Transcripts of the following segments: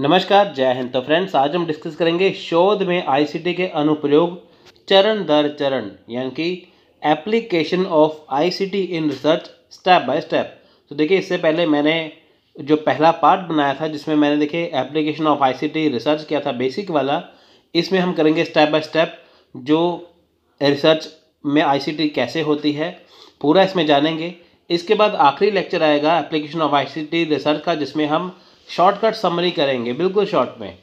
नमस्कार जय हिंद तो फ्रेंड्स आज हम डिस्कस करेंगे शोध में आईसीटी के अनुप्रयोग चरण दर चरण यानी कि application of ICT in research step by step तो देखिए इससे पहले मैंने जो पहला पार्ट बनाया था जिसमें मैंने देखिए एप्लीकेशन ऑफ आईसीटी रिसर्च किया था बेसिक वाला इसमें हम करेंगे स्टेप बाय स्टेप जो रिसर्च में आईसीटी कैसे होती है पूरा इसमें जानेंगे इसके बाद आखिरी लेक्चर आएगा एप्लीकेशन ऑफ आईसीटी रिसर्च का जिसमें हम शॉर्टकट समरी करेंगे बिल्कुल शॉर्ट में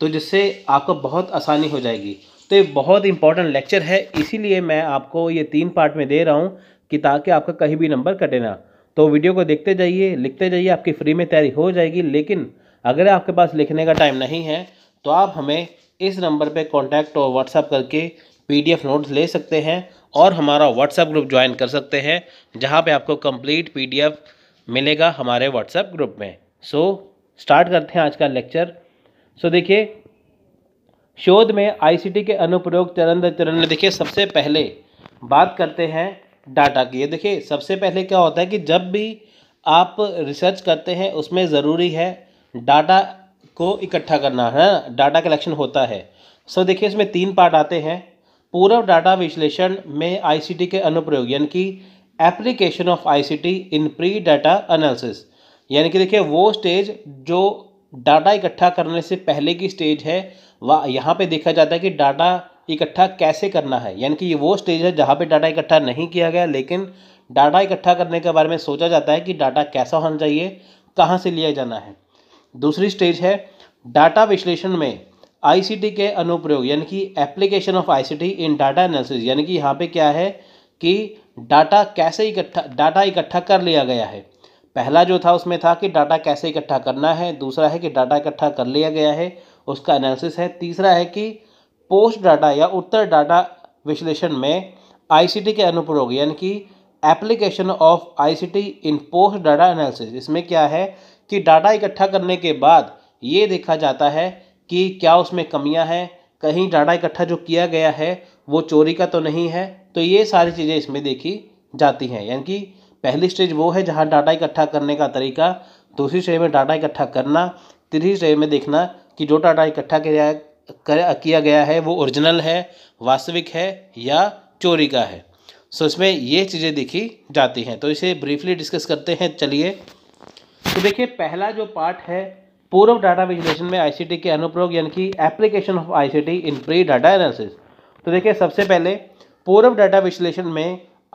तो जिससे आपको बहुत आसानी हो जाएगी तो ये बहुत इंपॉर्टेंट लेक्चर है इसीलिए मैं आपको ये तीन पार्ट में दे रहा हूँ कि ताकि आपका कहीं भी नंबर कटे ना तो वीडियो को देखते जाइए लिखते जाइए आपकी फ्री में तैयारी हो जाएगी लेकिन अगर आपके पास लिखने का टाइम नहीं है तो आप हमें इस नंबर पर कॉन्टैक्ट और व्हाट्सअप करके पी नोट्स ले सकते हैं और हमारा व्हाट्सअप ग्रुप ज्वाइन कर सकते हैं जहाँ पर आपको कम्प्लीट पी मिलेगा हमारे व्हाट्सएप ग्रुप में सो so, स्टार्ट करते हैं आज का लेक्चर सो देखिए शोध में आईसीटी के अनुप्रयोग चरण दर चरण में देखिए सबसे पहले बात करते हैं डाटा की ये देखिए सबसे पहले क्या होता है कि जब भी आप रिसर्च करते हैं उसमें ज़रूरी है डाटा को इकट्ठा करना है ना डाटा कलेक्शन होता है सो देखिए इसमें तीन पार्ट आते हैं पूर्व डाटा विश्लेषण में आईसीटी के अनुप्रयोग यानी कि application of ICT in pre data analysis यानी कि देखिए वो स्टेज जो डाटा इकट्ठा करने से पहले की स्टेज है वह यहाँ पे देखा जाता है कि डाटा इकट्ठा कैसे करना है यानी कि ये वो स्टेज है जहाँ पे डाटा इकट्ठा नहीं किया गया लेकिन डाटा इकट्ठा करने के बारे में सोचा जाता है कि डाटा कैसा होना चाहिए कहाँ से लिया जाना है दूसरी स्टेज है डाटा विश्लेषण में आई के अनुप्रयोग यानी कि application of I in data analysis यानी कि यहाँ पर क्या है कि डाटा कैसे इकट्ठा डाटा इकट्ठा कर लिया गया है पहला जो था उसमें था कि डाटा कैसे इकट्ठा करना है दूसरा है कि डाटा इकट्ठा कर लिया गया है उसका एनालिसिस है तीसरा है कि पोस्ट डाटा या उत्तर डाटा विश्लेषण में आईसीटी के अनुप्रयोग यानी कि application of ICT in post data analysis इसमें क्या है कि डाटा इकट्ठा करने के बाद ये देखा जाता है कि क्या उसमें कमियां हैं कहीं डाटा इकट्ठा जो किया गया है वो चोरी का तो नहीं है तो ये सारी चीज़ें इसमें देखी जाती हैं यानी कि पहली स्टेज वो है जहाँ डाटा इकट्ठा करने का तरीका दूसरी स्टेज में डाटा इकट्ठा करना तीसरी स्टेज में देखना कि जो डाटा इकट्ठा किया किया गया है वो ओरिजिनल है वास्तविक है या चोरी का है सो इसमें ये चीज़ें देखी जाती हैं तो इसे ब्रीफली डिस्कस करते हैं चलिए तो देखिए पहला जो पार्ट है पूर्व डाटा विश्लेषण में आईसीटी के अनुप्रयोग यानी कि application of ICT in pre data analysis तो देखिए सबसे पहले पूर्व डाटा विश्लेषण में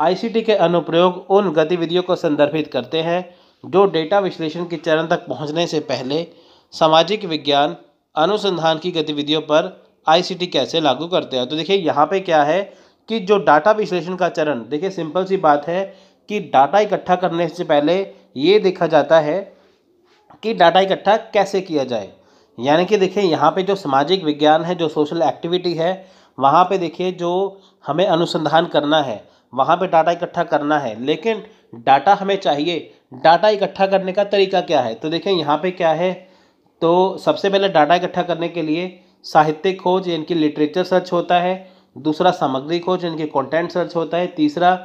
आईसीटी के अनुप्रयोग उन गतिविधियों को संदर्भित करते हैं जो डेटा विश्लेषण के चरण तक पहुंचने से पहले सामाजिक विज्ञान अनुसंधान की गतिविधियों पर आईसीटी कैसे लागू करते हैं तो देखिए यहाँ पे क्या है कि जो डाटा विश्लेषण का चरण देखिए सिंपल सी बात है कि डाटा इकट्ठा करने से पहले ये देखा जाता है कि डाटा इकट्ठा कैसे किया जाए यानी कि देखिए यहाँ पे जो सामाजिक विज्ञान है जो सोशल एक्टिविटी है वहाँ पे देखिए जो हमें अनुसंधान करना है वहाँ पे डाटा इकट्ठा करना है लेकिन डाटा हमें चाहिए डाटा इकट्ठा करने का तरीका क्या है तो देखें यहाँ पे क्या है तो सबसे पहले डाटा इकट्ठा करने के लिए साहित्यिक खोज इनकी लिटरेचर सर्च होता है दूसरा सामग्री खोज इनकी कॉन्टेंट सर्च होता है तीसरा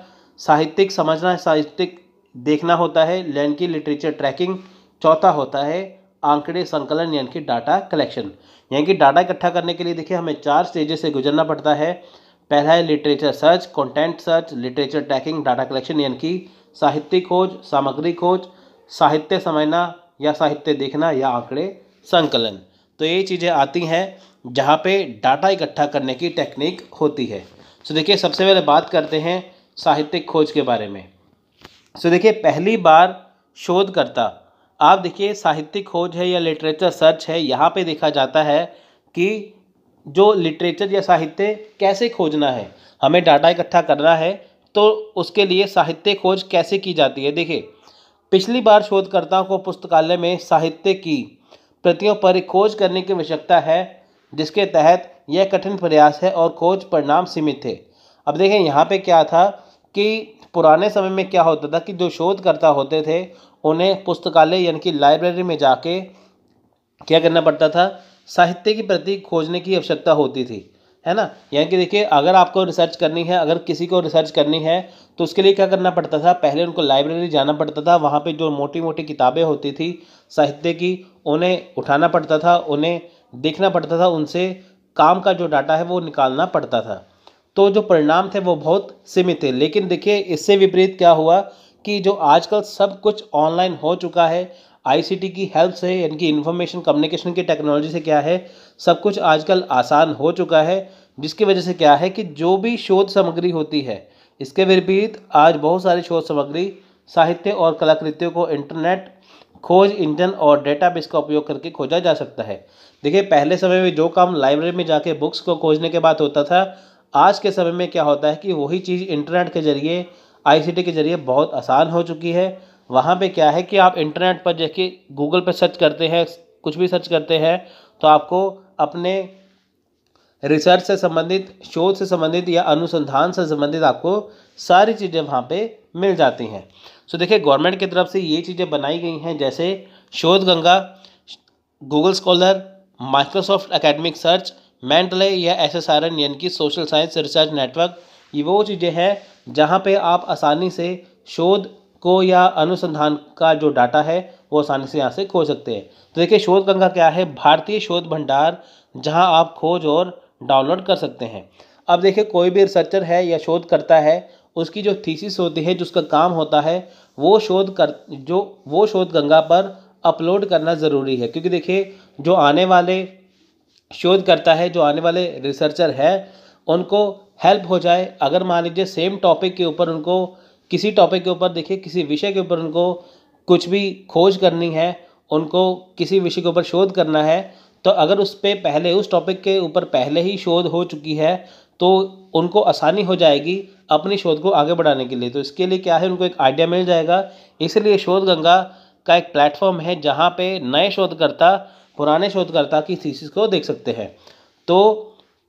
साहित्यिक समझना साहित्यिक देखना होता है यानी की लिटरेचर ट्रैकिंग चौथा होता है आंकड़े संकलन यानी कि डाटा कलेक्शन यानी कि डाटा इकट्ठा करने के लिए देखिए हमें चार स्टेजेस से गुजरना पड़ता है पहला है literature search content search literature tracking data collection यानी कि साहित्यिक खोज सामग्री खोज साहित्य समझना या साहित्य देखना या आंकड़े संकलन तो ये चीज़ें आती हैं जहाँ पे डाटा इकट्ठा करने की टेक्निक होती है सो देखिए सबसे पहले बात करते हैं साहित्यिक खोज के बारे में सो देखिए पहली बार शोधकर्ता आप देखिए साहित्यिक खोज है या लिटरेचर सर्च है यहाँ पे देखा जाता है कि जो लिटरेचर या साहित्य कैसे खोजना है हमें डाटा इकट्ठा करना है तो उसके लिए साहित्य खोज कैसे की जाती है देखिए पिछली बार शोधकर्ताओं को पुस्तकालय में साहित्य की प्रतियों पर खोज करने की आवश्यकता है जिसके तहत यह कठिन प्रयास है और खोज परिणाम सीमित थे अब देखें यहाँ पे क्या था कि पुराने समय में क्या होता था कि जो शोधकर्ता होते थे उन्हें पुस्तकालय यानी कि लाइब्रेरी में जाके क्या करना पड़ता था साहित्य के प्रति खोजने की आवश्यकता होती थी है ना यानी कि देखिए अगर आपको रिसर्च करनी है अगर किसी को रिसर्च करनी है तो उसके लिए क्या करना पड़ता था पहले उनको लाइब्रेरी जाना पड़ता था वहाँ पे जो मोटी मोटी किताबें होती थी साहित्य की उन्हें उठाना पड़ता था उन्हें देखना पड़ता था उनसे काम का जो डाटा है वो निकालना पड़ता था तो जो परिणाम थे वो बहुत सीमित थे लेकिन देखिए इससे विपरीत क्या हुआ कि जो आजकल सब कुछ ऑनलाइन हो चुका है आईसीटी की हेल्प से यानी कि इन्फॉर्मेशन कम्युनिकेशन की टेक्नोलॉजी से क्या है सब कुछ आजकल आसान हो चुका है जिसकी वजह से क्या है कि जो भी शोध सामग्री होती है इसके विपरीत आज बहुत सारी शोध सामग्री साहित्य और कलाकृतियों को इंटरनेट खोज इंजन और डेटाबेस का उपयोग करके खोजा जा सकता है देखिए पहले समय में जो काम लाइब्रेरी में जाके बुक्स को खोजने के बाद होता था आज के समय में क्या होता है कि वही चीज़ इंटरनेट के जरिए आईसीटी के ज़रिए बहुत आसान हो चुकी है वहाँ पे क्या है कि आप इंटरनेट पर जैसे गूगल पर सर्च करते हैं कुछ भी सर्च करते हैं तो आपको अपने रिसर्च से संबंधित शोध से संबंधित या अनुसंधान से संबंधित आपको सारी चीज़ें वहाँ पे मिल जाती हैं सो देखिए गवर्नमेंट की तरफ से ये चीज़ें बनाई गई हैं जैसे Shodhganga Google Scholar Microsoft Academic Search Mendeley या एस एस आर एन यानी कि सोशल साइंस रिसर्च नेटवर्क ये वो चीज़ें हैं जहाँ पे आप आसानी से शोध को या अनुसंधान का जो डाटा है वो आसानी से यहाँ से खोज सकते हैं तो देखिए शोध गंगा क्या है भारतीय शोध भंडार जहाँ आप खोज और डाउनलोड कर सकते हैं अब देखिए कोई भी रिसर्चर है या शोध करता है उसकी जो थीसिस होती है जो उसका काम होता है वो शोध कर जो वो शोध गंगा पर अपलोड करना ज़रूरी है क्योंकि देखिए जो आने वाले शोध करता है जो आने वाले रिसर्चर है उनको हेल्प हो जाए अगर मान लीजिए सेम टॉपिक के ऊपर उनको किसी टॉपिक के ऊपर देखिए किसी विषय के ऊपर उनको कुछ भी खोज करनी है उनको किसी विषय के ऊपर शोध करना है तो अगर उस पर पहले उस टॉपिक के ऊपर पहले ही शोध हो चुकी है तो उनको आसानी हो जाएगी अपनी शोध को आगे बढ़ाने के लिए तो इसके लिए क्या है उनको एक आइडिया मिल जाएगा इसलिए शोध गंगा का एक प्लेटफॉर्म है जहाँ पे नए शोधकर्ता पुराने शोधकर्ता की थीसिस को देख सकते हैं तो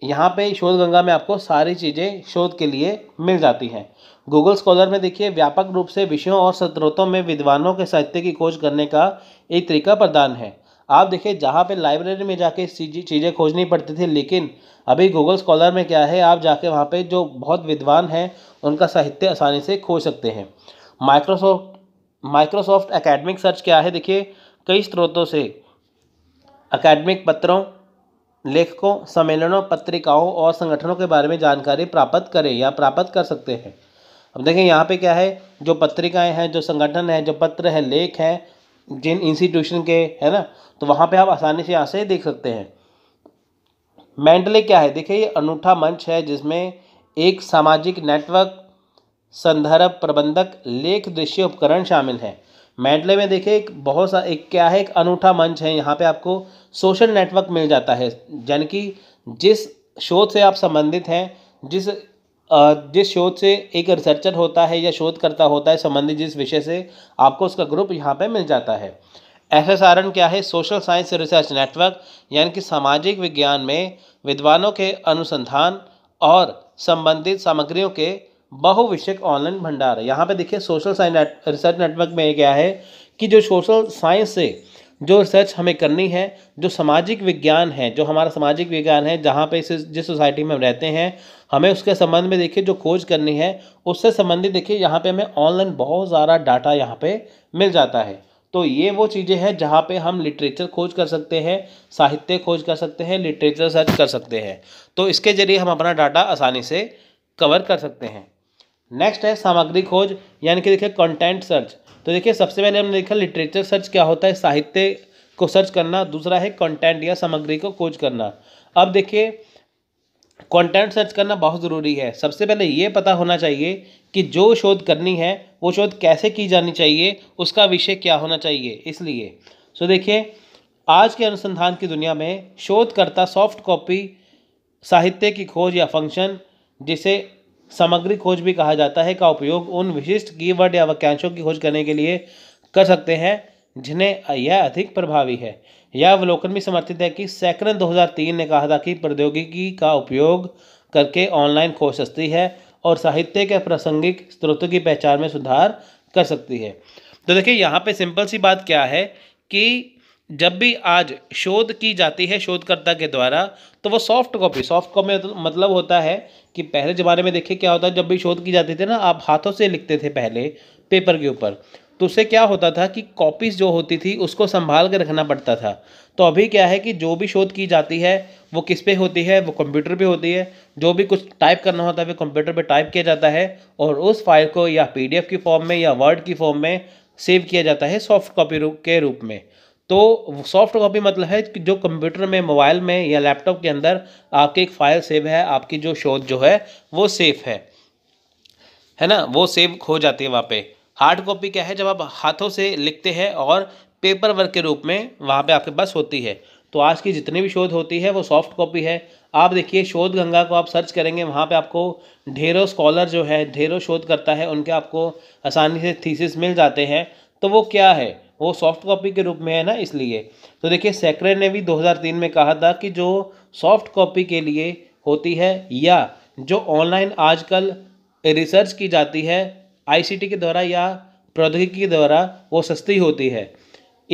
यहाँ पे शोध गंगा में आपको सारी चीज़ें शोध के लिए मिल जाती हैं गूगल स्कॉलर में देखिए व्यापक रूप से विषयों और स्रोतों में विद्वानों के साहित्य की खोज करने का एक तरीका प्रदान है आप देखिए जहाँ पे लाइब्रेरी में जाके चीज़ें खोजनी पड़ती थी लेकिन अभी गूगल स्कॉलर में क्या है आप जाके वहाँ पर जो बहुत विद्वान हैं उनका साहित्य आसानी से खोज सकते हैं माइक्रोसॉफ्ट माइक्रोसॉफ्ट अकेडमिक सर्च क्या है देखिए कई स्रोतों से अकेडमिक पत्रों लेखकों सम्मेलनों पत्रिकाओं और संगठनों के बारे में जानकारी प्राप्त करें या प्राप्त कर सकते हैं अब देखें यहाँ पे क्या है जो पत्रिकाएं हैं जो संगठन हैं जो पत्र हैं लेख हैं जिन इंस्टीट्यूशन के है ना तो वहाँ पे आप आसानी से यहाँ से देख सकते हैं मेंटले क्या है देखिए ये अनूठा मंच है जिसमें एक सामाजिक नेटवर्क संदर्भ प्रबंधक लेख दृश्य उपकरण शामिल हैं मेडले में देखिए एक बहुत सा एक क्या है एक अनूठा मंच है यहाँ पे आपको सोशल नेटवर्क मिल जाता है यानी कि जिस शोध से आप संबंधित हैं जिस जिस शोध से एक रिसर्चर होता है या शोधकर्ता होता है संबंधित जिस विषय से आपको उसका ग्रुप यहाँ पे मिल जाता है एस एस आर एन क्या है सोशल साइंस रिसर्च नेटवर्क यानी कि सामाजिक विज्ञान में विद्वानों के अनुसंधान और संबंधित सामग्रियों के बहुविषयक ऑनलाइन भंडार यहाँ पे देखिए सोशल साइंस रिसर्च नेटवर्क में क्या है कि जो सोशल साइंस से जो रिसर्च हमें करनी है जो सामाजिक विज्ञान है जो हमारा सामाजिक विज्ञान है जहाँ पे जिस सोसाइटी में हम रहते हैं हमें उसके संबंध में देखिए जो खोज करनी है उससे संबंधित देखिए यहाँ पे हमें ऑनलाइन बहुत सारा डाटा यहाँ पे मिल जाता है तो ये वो चीज़ें हैं जहाँ पे हम लिटरेचर खोज कर सकते हैं साहित्य खोज कर सकते हैं लिटरेचर सर्च कर सकते हैं तो इसके ज़रिए हम अपना डाटा आसानी से कवर कर सकते हैं नेक्स्ट है सामग्री खोज यानी कि देखिए कंटेंट सर्च तो देखिए सबसे पहले हमने देखा लिटरेचर सर्च क्या होता है साहित्य को सर्च करना दूसरा है कंटेंट या सामग्री को खोज करना अब देखिए कंटेंट सर्च करना बहुत ज़रूरी है सबसे पहले ये पता होना चाहिए कि जो शोध करनी है वो शोध कैसे की जानी चाहिए उसका विषय क्या होना चाहिए इसलिए सो देखिए आज के अनुसंधान की दुनिया में शोधकर्ता सॉफ्ट कॉपी साहित्य की खोज या फंक्शन जिसे सामग्री खोज भी कहा जाता है का उपयोग उन विशिष्ट कीवर्ड या वाक्यांशों की खोज करने के लिए कर सकते हैं जिन्हें यह अधिक प्रभावी है यह अवलोकन भी समर्थित है कि सैकड़न 2003 ने कहा था कि प्रौद्योगिकी का उपयोग करके ऑनलाइन खोज सस्ती है और साहित्य के प्रासंगिक स्रोतों की पहचान में सुधार कर सकती है तो देखिए यहाँ पे सिंपल सी बात क्या है कि जब भी आज शोध की जाती है शोधकर्ता के द्वारा तो वो सॉफ्ट कॉपी सॉफ्ट कॉपी मतलब होता है कि पहले ज़माने में देखिए क्या होता है जब भी शोध की जाती थी ना आप हाथों से लिखते थे पहले पेपर के ऊपर तो उससे क्या होता था कि कॉपीज़ जो होती थी उसको संभाल के रखना पड़ता था तो अभी क्या है कि जो भी शोध की जाती है वो किस पे होती है वो कंप्यूटर पे होती है जो भी कुछ टाइप करना होता है वो कंप्यूटर पे टाइप किया जाता है और उस फाइल को या पीडीएफ की फॉर्म में या वर्ड की फॉर्म में सेव किया जाता है सॉफ्ट कॉपी के रूप में तो सॉफ्ट कॉपी मतलब है कि जो कंप्यूटर में मोबाइल में या लैपटॉप के अंदर आपकी एक फ़ाइल सेव है आपकी जो शोध जो है वो सेफ़ है है ना वो सेव हो जाती है वहाँ पे हार्ड कॉपी क्या है जब आप हाथों से लिखते हैं और पेपर वर्क के रूप में वहाँ पे आपके पास होती है तो आज की जितनी भी शोध होती है वो सॉफ्ट कॉपी है आप देखिए शोध गंगा को आप सर्च करेंगे वहाँ पे आपको ढेरों स्कॉलर जो है ढेरों शोध करता है उनके आपको आसानी से थीसिस मिल जाते हैं तो वो क्या है वो सॉफ्ट कॉपी के रूप में है ना इसलिए तो देखिए सेक्रे ने भी 2003 में कहा था कि जो सॉफ्ट कॉपी के लिए होती है या जो ऑनलाइन आजकल रिसर्च की जाती है आईसीटी के द्वारा या प्रौद्योगिकी के द्वारा वो सस्ती होती है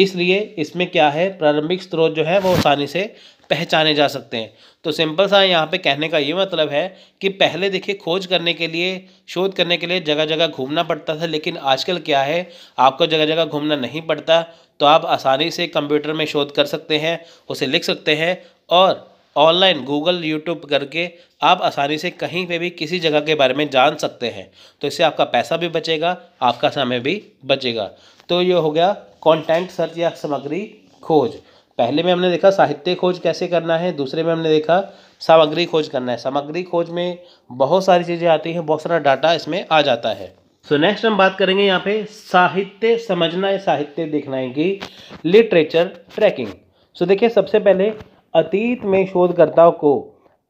इसलिए इसमें क्या है प्रारंभिक स्रोत जो है वो आसानी से पहचाने जा सकते हैं तो सिंपल सा यहाँ पे कहने का ये मतलब है कि पहले देखिए खोज करने के लिए शोध करने के लिए जगह जगह घूमना पड़ता था लेकिन आजकल क्या है आपको जगह जगह घूमना नहीं पड़ता तो आप आसानी से कंप्यूटर में शोध कर सकते हैं उसे लिख सकते हैं और ऑनलाइन गूगल यूट्यूब करके आप आसानी से कहीं पे भी किसी जगह के बारे में जान सकते हैं तो इससे आपका पैसा भी बचेगा आपका समय भी बचेगा तो ये हो गया कंटेंट सर्च या सामग्री खोज पहले में हमने देखा साहित्य खोज कैसे करना है दूसरे में हमने देखा सामग्री खोज करना है सामग्री खोज में बहुत सारी चीज़ें आती हैं बहुत सारा डाटा इसमें आ जाता है सो so नेक्स्ट हम बात करेंगे यहाँ पे साहित्य समझना है साहित्य देखना है कि लिटरेचर ट्रैकिंग सो देखिए सबसे पहले अतीत में शोधकर्ताओं को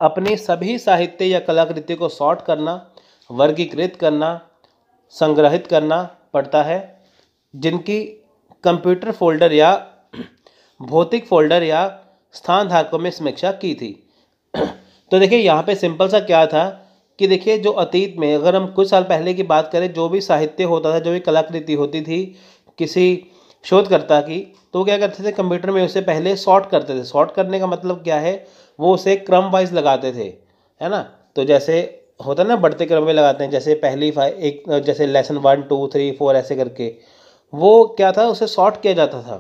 अपने सभी साहित्य या कलाकृति को सॉर्ट करना वर्गीकृत करना संग्रहित करना पड़ता है जिनकी कंप्यूटर फोल्डर या भौतिक फोल्डर या स्थान धारकों में समीक्षा की थी तो देखिए यहाँ पे सिंपल सा क्या था कि देखिए जो अतीत में अगर हम कुछ साल पहले की बात करें जो भी साहित्य होता था जो भी कलाकृति होती थी किसी शोधकर्ता की तो वो क्या करते थे कंप्यूटर में उसे पहले सॉर्ट करते थे सॉर्ट करने का मतलब क्या है वो उसे क्रम वाइज लगाते थे है ना तो जैसे होता ना बढ़ते क्रम में लगाते हैं जैसे पहली फाइव एक जैसे lesson one two three four ऐसे करके वो क्या था उसे सॉर्ट किया जाता था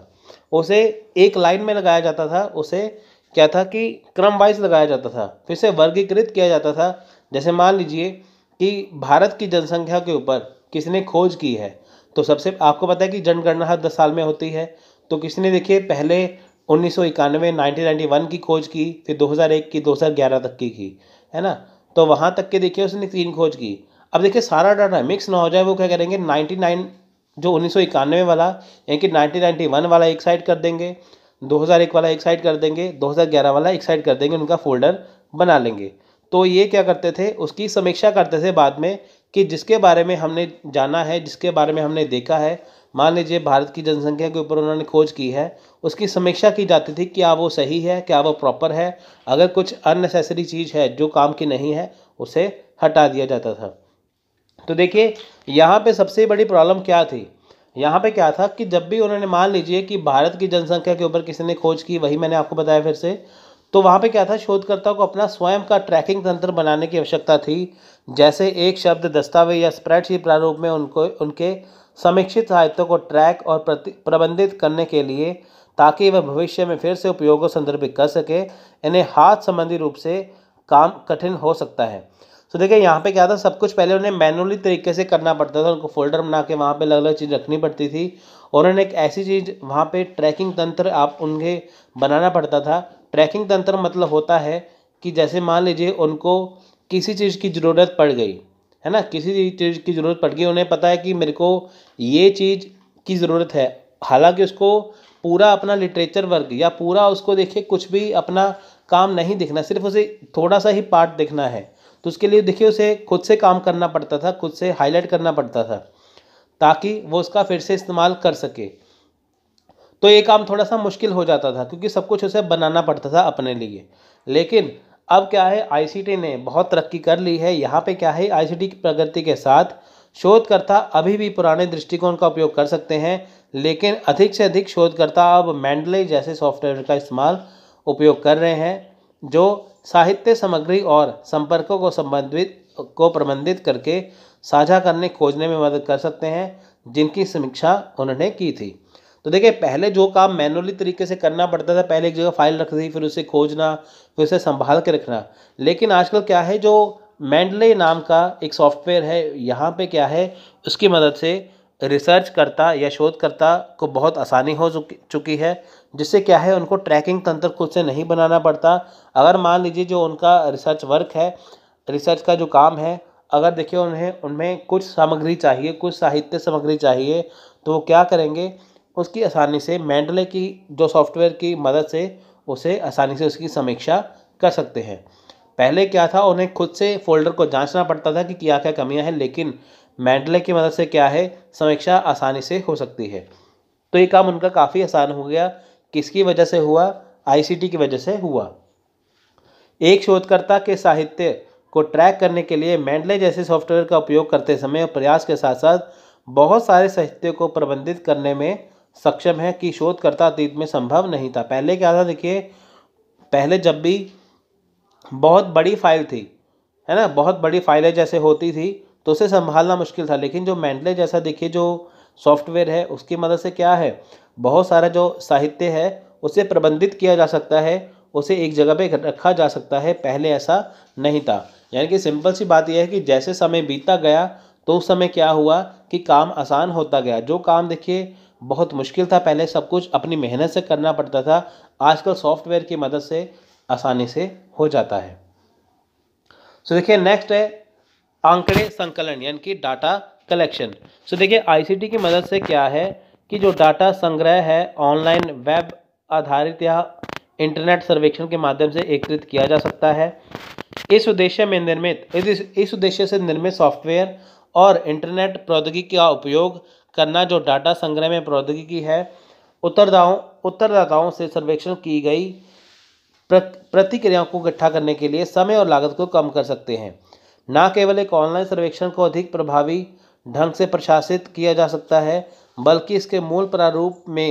उसे एक लाइन में लगाया जाता था उसे क्या था कि क्रम वाइज लगाया जाता था फिर से वर्गीकृत किया जाता था जैसे मान लीजिए कि भारत की जनसंख्या के ऊपर किसने खोज की है तो सबसे आपको पता है कि जनगणना हर दस साल में होती है तो किसने देखिए पहले उन्नीस सौ इक्यानवे नाइनटीन नाइन्टी वन की खोज की फिर दो हज़ार एक की दो हज़ार ग्यारह तक की की है ना तो वहाँ तक के देखिए उसने तीन खोज की अब देखिए सारा डाटा मिक्स ना हो जाए वो क्या करेंगे नाइन्टी नाइन जो उन्नीस वाला यानी कि नाइनटीन वाला एक साइड कर देंगे 2001 वाला एक साइड कर देंगे 2011 वाला एक साइड कर देंगे उनका फोल्डर बना लेंगे तो ये क्या करते थे उसकी समीक्षा करते थे बाद में कि जिसके बारे में हमने जाना है जिसके बारे में हमने देखा है मान लीजिए भारत की जनसंख्या के ऊपर उन्होंने खोज की है उसकी समीक्षा की जाती थी क्या वो सही है क्या वो प्रॉपर है अगर कुछ अननेसेसरी चीज़ है जो काम की नहीं है उसे हटा दिया जाता था तो देखिए यहाँ पे सबसे बड़ी प्रॉब्लम क्या थी यहाँ पे क्या था कि जब भी उन्होंने मान लीजिए कि भारत की जनसंख्या के ऊपर किसी ने खोज की वही मैंने आपको बताया फिर से तो वहाँ पे क्या था शोधकर्ता को अपना स्वयं का ट्रैकिंग तंत्र बनाने की आवश्यकता थी जैसे एक शब्द दस्तावेज या स्प्रेडशीट प्रारूप में उनको उनके समीक्षित साहित्य को ट्रैक और प्रबंधित करने के लिए ताकि वह भविष्य में फिर से उपयोग को संदर्भित कर सके इन्हें हाथ संबंधी रूप से काम कठिन हो सकता है तो देखिए यहाँ पे क्या था सब कुछ पहले उन्हें मैनुअली तरीके से करना पड़ता था उनको फोल्डर बना के वहाँ पे अलग अलग चीज़ रखनी पड़ती थी और उन्हें एक ऐसी चीज़ वहाँ पे ट्रैकिंग तंत्र आप उनके बनाना पड़ता था ट्रैकिंग तंत्र मतलब होता है कि जैसे मान लीजिए उनको किसी चीज़ की ज़रूरत पड़ गई है ना किसी चीज़ की ज़रूरत पड़ गई उन्हें पता है कि मेरे को ये चीज़ की ज़रूरत है हालाँकि उसको पूरा अपना लिटरेचर वर्क या पूरा उसको देखिए कुछ भी अपना काम नहीं दिखना सिर्फ उसे थोड़ा सा ही पार्ट दिखना है तो उसके लिए देखिए उसे खुद से काम करना पड़ता था खुद से हाईलाइट करना पड़ता था ताकि वो उसका फिर से इस्तेमाल कर सके तो ये काम थोड़ा सा मुश्किल हो जाता था क्योंकि सब कुछ उसे बनाना पड़ता था अपने लिए लेकिन अब क्या है आईसीटी ने बहुत तरक्की कर ली है यहाँ पे क्या है आईसीटी की प्रगति के साथ शोधकर्ता अभी भी पुराने दृष्टिकोण का उपयोग कर सकते हैं लेकिन अधिक से अधिक शोधकर्ता अब मैंडले जैसे सॉफ्टवेयर का इस्तेमाल उपयोग कर रहे हैं जो साहित्य सामग्री और संपर्कों को संबंधित को प्रबंधित करके साझा करने खोजने में मदद कर सकते हैं जिनकी समीक्षा उन्होंने की थी तो देखिए पहले जो काम मैनुअली तरीके से करना पड़ता था पहले एक जगह फाइल रख दी फिर उसे खोजना फिर उसे संभाल के रखना लेकिन आजकल क्या है जो मैंडले नाम का एक सॉफ्टवेयर है यहाँ पे क्या है उसकी मदद से रिसर्चकर्ता या शोधकर्ता को बहुत आसानी हो चुकी है जिससे क्या है उनको ट्रैकिंग तंत्र खुद से नहीं बनाना पड़ता अगर मान लीजिए जो उनका रिसर्च वर्क है रिसर्च का जो काम है अगर देखिए उन्हें उनमें कुछ सामग्री चाहिए कुछ साहित्य सामग्री चाहिए तो वो क्या करेंगे उसकी आसानी से मैंडले की जो सॉफ्टवेयर की मदद से उसे आसानी से उसकी समीक्षा कर सकते हैं पहले क्या था उन्हें खुद से फोल्डर को जांचना पड़ता था कि क्या क्या कमियां हैं लेकिन मैंडले की मदद से क्या है समीक्षा आसानी से हो सकती है तो ये काम उनका काफ़ी आसान हो गया किसकी वजह से हुआ आईसीटी की वजह से हुआ एक शोधकर्ता के साहित्य को ट्रैक करने के लिए मैंडले जैसे सॉफ्टवेयर का उपयोग करते समय प्रयास के साथ साथ बहुत सारे साहित्य को प्रबंधित करने में सक्षम है कि शोधकर्ता अतीत में संभव नहीं था पहले क्या था देखिए पहले जब भी बहुत बड़ी फाइल थी है ना बहुत बड़ी फाइलें जैसे होती थी तो उसे संभालना मुश्किल था लेकिन जो मैंडले जैसा देखिए जो सॉफ्टवेयर है उसकी मदद से क्या है बहुत सारा जो साहित्य है उसे प्रबंधित किया जा सकता है उसे एक जगह पे रखा जा सकता है पहले ऐसा नहीं था यानी कि सिंपल सी बात यह है कि जैसे समय बीता गया तो उस समय क्या हुआ कि काम आसान होता गया जो काम देखिए बहुत मुश्किल था पहले सब कुछ अपनी मेहनत से करना पड़ता था आजकल सॉफ्टवेयर की मदद से आसानी से हो जाता है सो तो so, देखिए नेक्स्ट है आंकड़े संकलन यानी कि डाटा कलेक्शन सो देखिए आईसीटी की मदद से क्या है कि जो डाटा संग्रह है ऑनलाइन वेब आधारित या इंटरनेट सर्वेक्षण के माध्यम से एकत्रित किया जा सकता है इस उद्देश्य में निर्मित इस इस उद्देश्य से निर्मित सॉफ्टवेयर और इंटरनेट प्रौद्योगिकी का उपयोग करना जो डाटा संग्रह में प्रौद्योगिकी है उत्तरदाओं उत्तरदाताओं से सर्वेक्षण की गई प्रतिक्रियाओं को इकट्ठा करने के लिए समय और लागत को कम कर सकते हैं न केवल एक ऑनलाइन सर्वेक्षण को अधिक प्रभावी ढंग से प्रशासित किया जा सकता है बल्कि इसके मूल प्रारूप में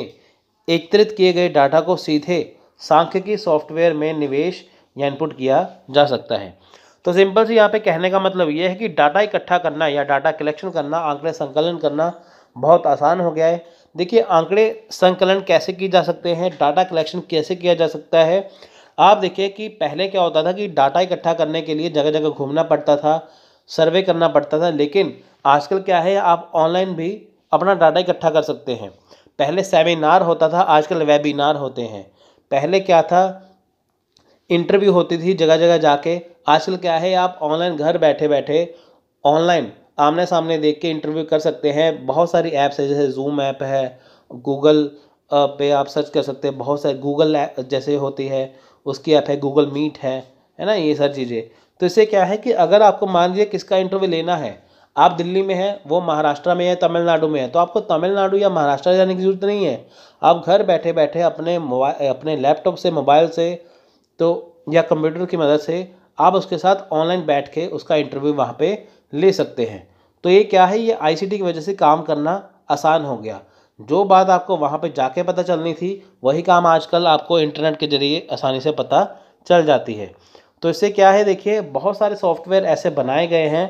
एकत्रित किए गए डाटा को सीधे सांख्यिकी सॉफ्टवेयर में निवेश या इनपुट किया जा सकता है तो सिंपल से यहाँ पे कहने का मतलब यह है कि डाटा इकट्ठा करना या डाटा कलेक्शन करना आंकड़े संकलन करना बहुत आसान हो गया है देखिए आंकड़े संकलन कैसे किए जा सकते हैं डाटा कलेक्शन कैसे किया जा सकता है आप देखिए कि पहले क्या होता था कि डाटा इकट्ठा करने के लिए जगह जगह घूमना पड़ता था सर्वे करना पड़ता था लेकिन आजकल क्या है आप ऑनलाइन भी अपना डाटा इकट्ठा कर सकते हैं पहले सेमिनार होता था आजकल वेबिनार होते हैं पहले क्या था इंटरव्यू होती थी जगह जगह जाके आजकल क्या है आप ऑनलाइन घर बैठे बैठे ऑनलाइन आमने सामने देख के इंटरव्यू कर सकते हैं बहुत सारी ऐप्स है जैसे जूम ऐप है गूगल पे आप सर्च कर सकते हैं बहुत सारे गूगल जैसे होती है उसकी ऐप है गूगल मीट है है ना ये सारी चीज़ें तो इससे क्या है कि अगर आपको मान लीजिए किसका इंटरव्यू लेना है आप दिल्ली में हैं वो महाराष्ट्र में है तमिलनाडु में है तो आपको तमिलनाडु या महाराष्ट्र जाने की ज़रूरत नहीं है आप घर बैठे बैठे अपने मोबाइल अपने लैपटॉप से मोबाइल से तो या कंप्यूटर की मदद से आप उसके साथ ऑनलाइन बैठ के उसका इंटरव्यू वहाँ पर ले सकते हैं तो ये क्या है ये आई की वजह से काम करना आसान हो गया जो बात आपको वहाँ पे जाके पता चलनी थी वही काम आजकल आपको इंटरनेट के ज़रिए आसानी से पता चल जाती है तो इससे क्या है देखिए बहुत सारे सॉफ्टवेयर ऐसे बनाए गए हैं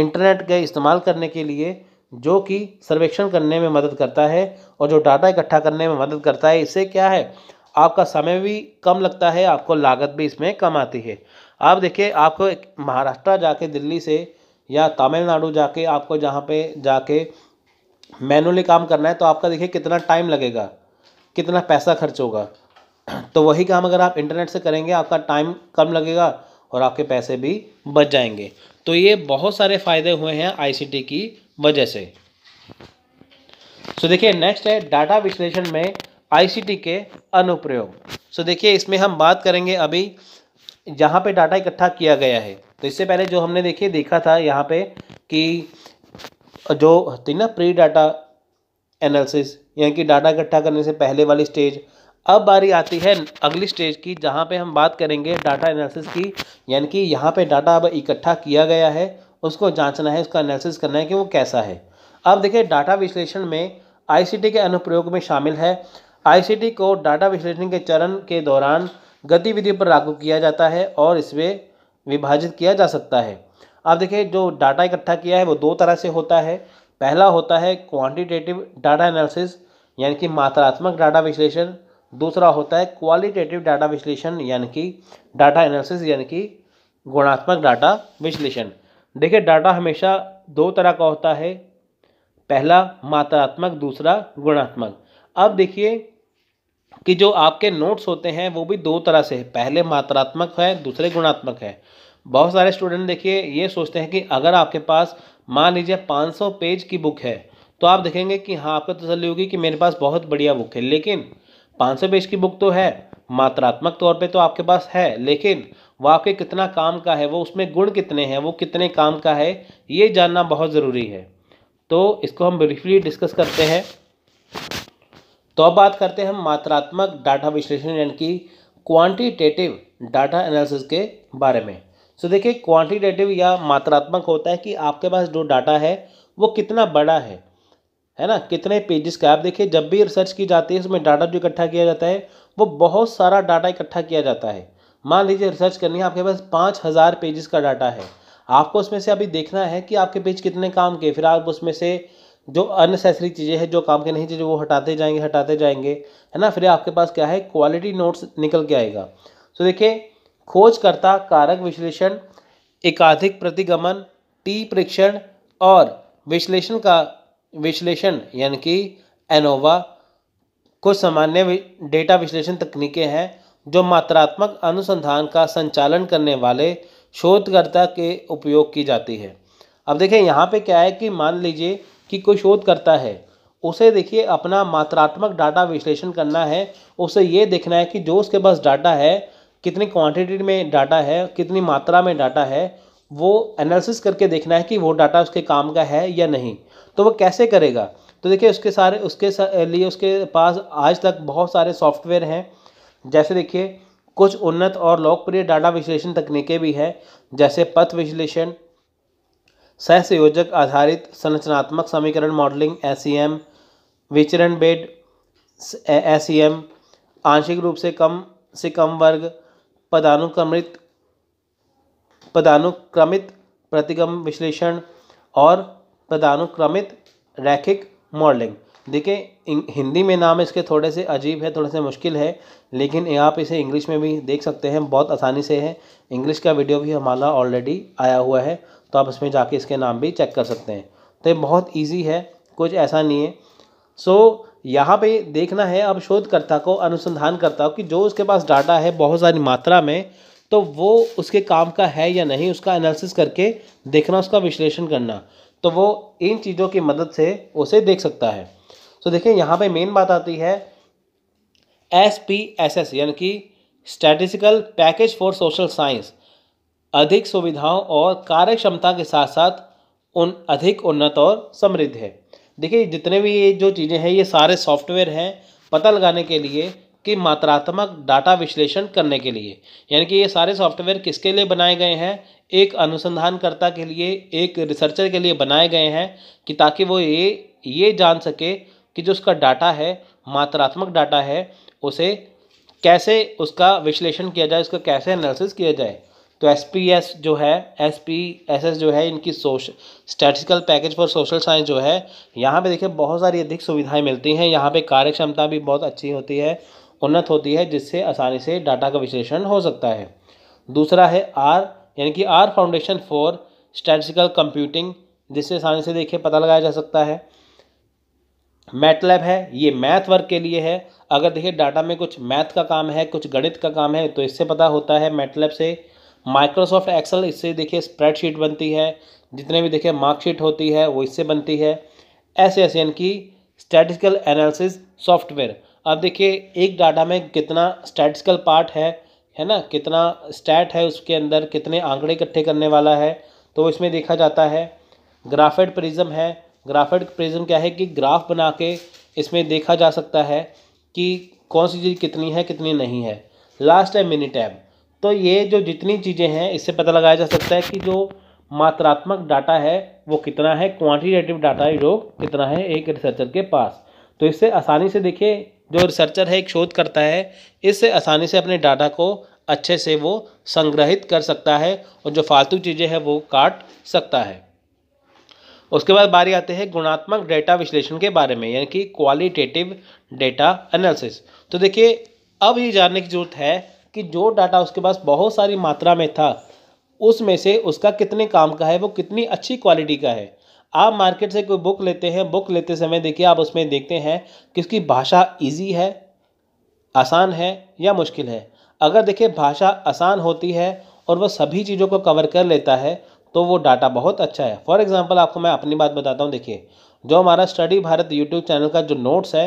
इंटरनेट के इस्तेमाल करने के लिए जो कि सर्वेक्षण करने में मदद करता है और जो डाटा इकट्ठा करने में मदद करता है इससे क्या है आपका समय भी कम लगता है आपको लागत भी इसमें कम आती है आप देखिए आपको महाराष्ट्र जाके दिल्ली से या तमिलनाडु जाके आपको जहाँ पे जाके मैनुअली काम करना है तो आपका देखिए कितना टाइम लगेगा कितना पैसा खर्च होगा तो वही काम अगर आप इंटरनेट से करेंगे आपका टाइम कम लगेगा और आपके पैसे भी बच जाएंगे तो ये बहुत सारे फ़ायदे हुए हैं आईसीटी की वजह से सो so, देखिए नेक्स्ट है डाटा विश्लेषण में आईसीटी के अनुप्रयोग सो so, देखिए इसमें हम बात करेंगे अभी जहाँ पे डाटा इकट्ठा किया गया है तो इससे पहले जो हमने देखिए देखा था यहाँ पे कि जो होती ना प्री डाटा एनालिसिस यानी कि डाटा इकट्ठा करने से पहले वाली स्टेज अब बारी आती है अगली स्टेज की जहाँ पे हम बात करेंगे डाटा एनालिसिस की यानी कि यहाँ पे डाटा अब इकट्ठा किया गया है उसको जांचना है उसका एनालिसिस करना है कि वो कैसा है अब देखिए डाटा विश्लेषण में आईसीटी के अनुप्रयोग में शामिल है आईसीटी को डाटा विश्लेषण के चरण के दौरान गतिविधियों पर लागू किया जाता है और इसमें विभाजित किया जा सकता है अब देखिए जो डाटा इकट्ठा किया है वो दो तरह से होता है पहला होता है क्वांटिटेटिव डाटा एनालिसिस यानी कि मात्रात्मक डाटा विश्लेषण दूसरा होता है क्वालिटेटिव डाटा विश्लेषण यानी कि डाटा एनालिसिस यानी कि गुणात्मक डाटा विश्लेषण देखिए डाटा हमेशा दो तरह का होता है पहला मात्रात्मक दूसरा गुणात्मक अब देखिए कि जो आपके नोट्स होते हैं वो भी दो तरह से पहले मात्रात्मक है दूसरे गुणात्मक है बहुत सारे स्टूडेंट देखिए ये सोचते हैं कि अगर आपके पास मान लीजिए 500 पेज की बुक है तो आप देखेंगे कि हाँ आपको तसली होगी कि मेरे पास बहुत बढ़िया बुक है लेकिन 500 पेज की बुक तो है मात्रात्मक तौर पे तो आपके पास है लेकिन वह आपके कितना काम का है वो उसमें गुण कितने हैं वो कितने काम का है ये जानना बहुत ज़रूरी है तो इसको हम ब्रीफली डिस्कस करते हैं तो अब बात करते हैं हम मात्रात्मक डाटा विश्लेषण यानी कि क्वांटिटेटिव डाटा एनालिसिस के बारे में सो देखिए क्वांटिटेटिव या मात्रात्मक होता है कि आपके पास जो डाटा है वो कितना बड़ा है है ना कितने पेजेस का आप देखिए जब भी रिसर्च की जाती है उसमें डाटा जो इकट्ठा किया जाता है वो बहुत सारा डाटा इकट्ठा किया जाता है मान लीजिए रिसर्च करनी है आपके पास पाँच हज़ार पेजेस का डाटा है आपको उसमें से अभी देखना है कि आपके पेज कितने काम के फिर आप उसमें से जो अननेसेसरी चीज़ें हैं जो काम के नहीं चीज़ें वो हटाते जाएंगे हटाते जाएंगे है ना फिर आपके पास क्या है क्वालिटी नोट्स निकल के आएगा तो देखिए खोजकर्ता कारक विश्लेषण एकाधिक प्रतिगमन टी परीक्षण और विश्लेषण का विश्लेषण यानी कि एनोवा कुछ सामान्य डेटा विश्लेषण तकनीकें हैं जो मात्रात्मक अनुसंधान का संचालन करने वाले शोधकर्ता के उपयोग की जाती है अब देखिए यहाँ पे क्या है कि मान लीजिए कि कोई शोधकर्ता है उसे देखिए अपना मात्रात्मक डाटा विश्लेषण करना है उसे ये देखना है कि जो उसके पास डाटा है कितनी क्वांटिटी में डाटा है कितनी मात्रा में डाटा है वो एनालिसिस करके देखना है कि वो डाटा उसके काम का है या नहीं तो वो कैसे करेगा तो देखिए उसके सारे उसके सा, लिए उसके पास आज तक बहुत सारे सॉफ्टवेयर हैं जैसे देखिए कुछ उन्नत और लोकप्रिय डाटा विश्लेषण तकनीकें भी हैं जैसे पथ विश्लेषण सहसयोजक आधारित संरचनात्मक समीकरण मॉडलिंग एस e विचरण बेड एस e आंशिक रूप से कम से कम वर्ग पदानुक्रमित पदानुक्रमित प्रतिगम विश्लेषण और पदानुक्रमित रैखिक मॉडलिंग देखिए हिंदी में नाम इसके थोड़े से अजीब है थोड़े से मुश्किल है लेकिन आप इसे इंग्लिश में भी देख सकते हैं बहुत आसानी से है इंग्लिश का वीडियो भी हमारा ऑलरेडी आया हुआ है तो आप इसमें जाके इसके नाम भी चेक कर सकते हैं तो ये बहुत ईजी है कुछ ऐसा नहीं है सो so, यहाँ पे देखना है अब शोधकर्ता को अनुसंधानकर्ता कि जो उसके पास डाटा है बहुत सारी मात्रा में तो वो उसके काम का है या नहीं उसका एनालिसिस करके देखना उसका विश्लेषण करना तो वो इन चीज़ों की मदद से उसे देख सकता है तो देखिए यहाँ पे मेन बात आती है एस पी एस एस यानी कि statistical package for social science अधिक सुविधाओं और कार्य क्षमता के साथ साथ उन अधिक उन्नत और समृद्ध है देखिए जितने भी ये जो चीज़ें हैं ये सारे सॉफ्टवेयर हैं पता लगाने के लिए कि मात्रात्मक डाटा विश्लेषण करने के लिए यानी कि ये सारे सॉफ्टवेयर किसके लिए बनाए गए हैं एक अनुसंधानकर्ता के लिए एक रिसर्चर के लिए बनाए गए हैं कि ताकि वो ये ये जान सके कि जो उसका डाटा है मात्रात्मक डाटा है उसे कैसे उसका विश्लेषण किया जाए उसका कैसे एनालिसिस किया जाए तो एस पी एस जो है एस पी एस एस जो है इनकी सोश statistical package for social science जो है यहाँ पे देखिए बहुत सारी अधिक सुविधाएं मिलती हैं यहाँ पे कार्य क्षमता भी बहुत अच्छी होती है उन्नत होती है जिससे आसानी से डाटा का विश्लेषण हो सकता है दूसरा है आर यानी कि R foundation for statistical computing जिससे आसानी से देखिए पता लगाया जा सकता है मैटलैब है ये मैथ वर्क के लिए है अगर देखिए डाटा में कुछ मैथ का काम है कुछ गणित का काम है तो इससे पता होता है मैटलैब से माइक्रोसॉफ्ट एक्सेल इससे देखिए स्प्रेडशीट बनती है जितने भी देखिए मार्कशीट होती है वो इससे बनती है ऐसे ऐसे की स्टैटिस्टिकल एनालिसिस सॉफ्टवेयर अब देखिए एक डाटा में कितना स्टैटिस्टिकल पार्ट है है ना कितना स्टैट है उसके अंदर कितने आंकड़े इकट्ठे करने वाला है तो इसमें देखा जाता है ग्राफेड प्रिज्म है ग्राफेड प्रिज्म क्या है कि ग्राफ बना के इसमें देखा जा सकता है कि कौन सी चीज़ कितनी है कितनी नहीं है लास्ट है मिनी टैब तो ये जो जितनी चीज़ें हैं इससे पता लगाया जा सकता है कि जो मात्रात्मक डाटा है वो कितना है क्वांटिटेटिव डाटा जो कितना है एक रिसर्चर के पास तो इससे आसानी से देखिए जो रिसर्चर है एक शोध करता है इससे आसानी से अपने डाटा को अच्छे से वो संग्रहित कर सकता है और जो फालतू चीज़ें हैं वो काट सकता है उसके बाद बारी आते हैं गुणात्मक डेटा विश्लेषण के बारे में यानी कि क्वालिटेटिव डेटा एनालिसिस तो देखिए अब ये जानने की जरूरत है कि जो डाटा उसके पास बहुत सारी मात्रा में था उसमें से उसका कितने काम का है वो कितनी अच्छी क्वालिटी का है आप मार्केट से कोई बुक लेते हैं बुक लेते समय देखिए आप उसमें देखते हैं कि उसकी भाषा ईजी है आसान है या मुश्किल है अगर देखिए भाषा आसान होती है और वह सभी चीज़ों को कवर कर लेता है तो वो डाटा बहुत अच्छा है फॉर एग्ज़ाम्पल आपको मैं अपनी बात बताता हूँ देखिए जो हमारा स्टडी भारत यूट्यूब चैनल का जो नोट्स है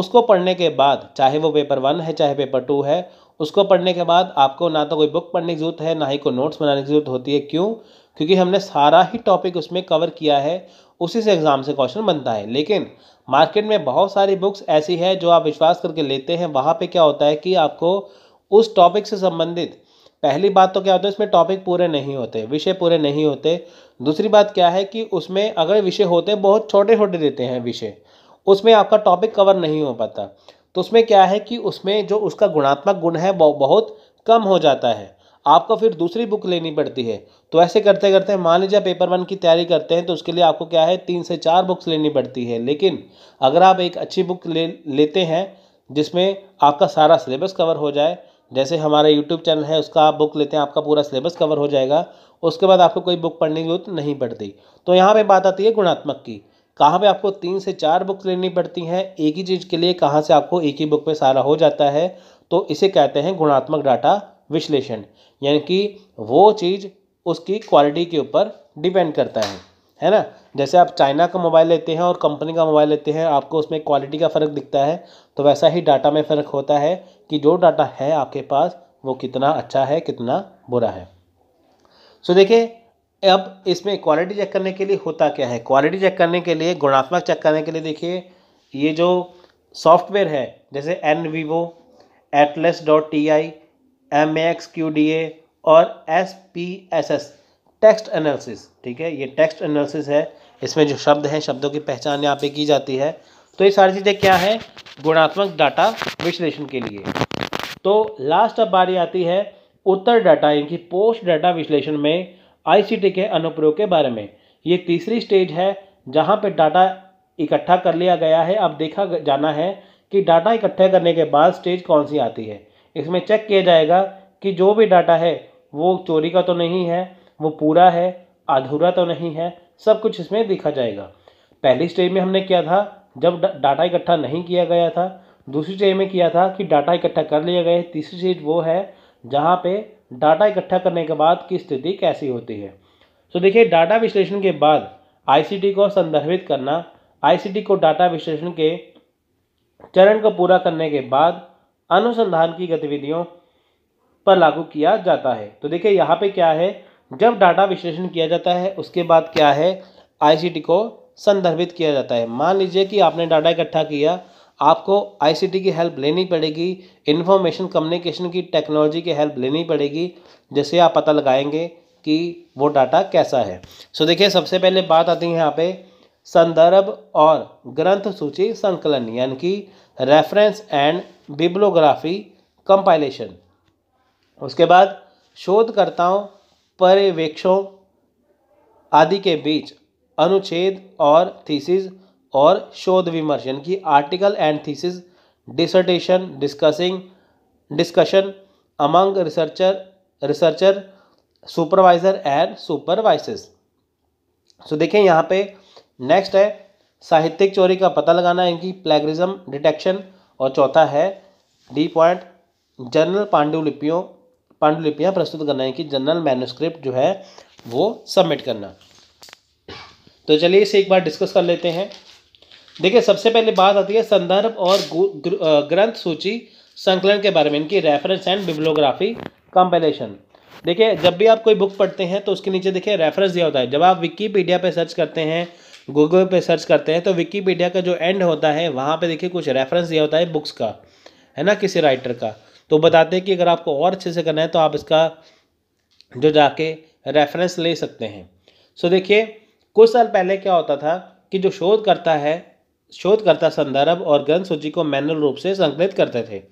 उसको पढ़ने के बाद चाहे वो पेपर वन है चाहे पेपर टू है उसको पढ़ने के बाद आपको ना तो कोई बुक पढ़ने की ज़रूरत है ना ही कोई नोट्स बनाने की ज़रूरत होती है क्यों क्योंकि हमने सारा ही टॉपिक उसमें कवर किया है उसी से एग्ज़ाम से क्वेश्चन बनता है लेकिन मार्केट में बहुत सारी बुक्स ऐसी है जो आप विश्वास करके लेते हैं वहाँ पर क्या होता है कि आपको उस टॉपिक से संबंधित पहली बात तो क्या होता है इसमें टॉपिक पूरे नहीं होते विषय पूरे नहीं होते दूसरी बात क्या है कि उसमें अगर विषय होते बहुत छोटे छोटे देते हैं विषय उसमें आपका टॉपिक कवर नहीं हो पाता तो उसमें क्या है कि उसमें जो उसका गुणात्मक गुण है वो बहुत कम हो जाता है आपको फिर दूसरी बुक लेनी पड़ती है तो ऐसे करते करते मान लीजिए पेपर वन की तैयारी करते हैं तो उसके लिए आपको क्या है तीन से चार बुक्स लेनी पड़ती है लेकिन अगर आप एक अच्छी बुक ले लेते हैं जिसमें आपका सारा सिलेबस कवर हो जाए जैसे हमारा यूट्यूब चैनल है उसका आप बुक लेते हैं आपका पूरा सिलेबस कवर हो जाएगा उसके बाद आपको कोई बुक पढ़ने की जरूरत नहीं पड़ती तो यहाँ पर बात आती है गुणात्मक की कहाँ पे आपको तीन से चार बुक्स लेनी पड़ती हैं एक ही चीज़ के लिए कहाँ से आपको एक ही बुक में सारा हो जाता है तो इसे कहते हैं गुणात्मक डाटा विश्लेषण यानी कि वो चीज़ उसकी क्वालिटी के ऊपर डिपेंड करता है है ना जैसे आप चाइना का मोबाइल लेते हैं और कंपनी का मोबाइल लेते हैं आपको उसमें क्वालिटी का फ़र्क दिखता है तो वैसा ही डाटा में फ़र्क होता है कि जो डाटा है आपके पास वो कितना अच्छा है कितना बुरा है सो so, देखिए अब इसमें क्वालिटी चेक करने के लिए होता क्या है क्वालिटी चेक करने के लिए गुणात्मक चेक करने के लिए देखिए ये जो सॉफ्टवेयर है जैसे NVivo atlas dot T I M X Q D A और S P S S text analysis ठीक है ये टेक्स्ट एनालिसिस है इसमें जो शब्द हैं शब्दों की पहचान यहाँ पे की जाती है तो ये सारी चीज़ें क्या है गुणात्मक डाटा विश्लेषण के लिए तो लास्ट अब बारी आती है उत्तर डाटा यानी कि पोस्ट डाटा विश्लेषण में आईसीटी के अनुप्रयोग के बारे में ये तीसरी स्टेज है जहाँ पर डाटा इकट्ठा कर लिया गया है अब देखा जाना है कि डाटा इकट्ठा करने के बाद स्टेज कौन सी आती है इसमें चेक किया जाएगा कि जो भी डाटा है वो चोरी का तो नहीं है वो पूरा है अधूरा तो नहीं है सब कुछ इसमें देखा जाएगा पहली स्टेज में हमने किया था जब डाटा इकट्ठा नहीं किया गया था दूसरी स्टेज में किया था कि डाटा इकट्ठा कर लिया गया है तीसरी स्टेज वो है जहाँ पे डाटा इकट्ठा करने के बाद की स्थिति कैसी होती है तो so, देखिए डाटा विश्लेषण के बाद आईसीटी को संदर्भित करना आईसीटी को डाटा विश्लेषण के चरण को पूरा करने के बाद अनुसंधान की गतिविधियों पर लागू किया जाता है तो देखिए यहाँ पे क्या है जब डाटा विश्लेषण किया जाता है उसके बाद क्या है आईसीटी को संदर्भित किया जाता है मान लीजिए कि आपने डाटा इकट्ठा किया आपको आईसीटी की हेल्प लेनी पड़ेगी इन्फॉर्मेशन कम्युनिकेशन की टेक्नोलॉजी की हेल्प लेनी पड़ेगी जैसे आप पता लगाएंगे कि वो डाटा कैसा है सो देखिए सबसे पहले बात आती है यहाँ पे संदर्भ और ग्रंथ सूची संकलन यानी कि रेफरेंस एंड बिब्लोग्राफी कंपाइलेशन उसके बाद शोधकर्ताओं पर्यवेक्षों आदि के बीच अनुच्छेद और थीसीज और शोध विमर्श यानी कि article and thesis dissertation discussing discussion among researcher researcher supervisor and supervisees so देखिए यहाँ पे नेक्स्ट है साहित्यिक चोरी का पता लगाना इनकी प्लेगरिज्म डिटेक्शन और चौथा है डी पॉइंट जनरल पांडुलिपियों पांडुलिपियाँ प्रस्तुत करना है कि जनरल मैन्यूस्क्रिप्ट जो है वो सबमिट करना तो चलिए इसे एक बार डिस्कस कर लेते हैं देखिए सबसे पहले बात आती है संदर्भ और ग्रंथ सूची संकलन के बारे में इनकी रेफरेंस एंड बिब्लोग्राफी कंपेलेशन देखिए जब भी आप कोई बुक पढ़ते हैं तो उसके नीचे देखिए रेफरेंस दिया होता है जब आप विकीपीडिया पे सर्च करते हैं गूगल पे सर्च करते हैं तो विकीपीडिया का जो एंड होता है वहाँ पे देखिए कुछ रेफरेंस दिया होता है बुक्स का है ना किसी राइटर का तो बताते हैं कि अगर आपको और अच्छे से करना है तो आप इसका जो जाके रेफरेंस ले सकते हैं सो देखिए कुछ साल पहले क्या होता था कि जो शोध करता है शोधकर्ता संदर्भ और ग्रंथ सूची को मैनुअल रूप से संकलित करते थे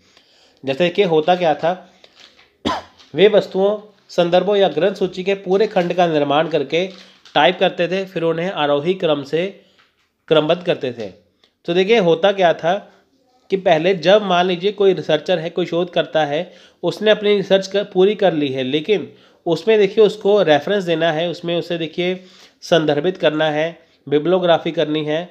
जैसे कि होता क्या था वे वस्तुओं संदर्भों या ग्रंथ सूची के पूरे खंड का निर्माण करके टाइप करते थे फिर उन्हें आरोही क्रम से क्रमबद्ध करते थे तो देखिए होता क्या था कि पहले जब मान लीजिए कोई रिसर्चर है कोई शोध करता है उसने अपनी रिसर्च कर पूरी कर ली है लेकिन उसमें देखिए उसको रेफरेंस देना है उसमें उसे देखिए संदर्भित करना है बिब्लोग्राफी करनी है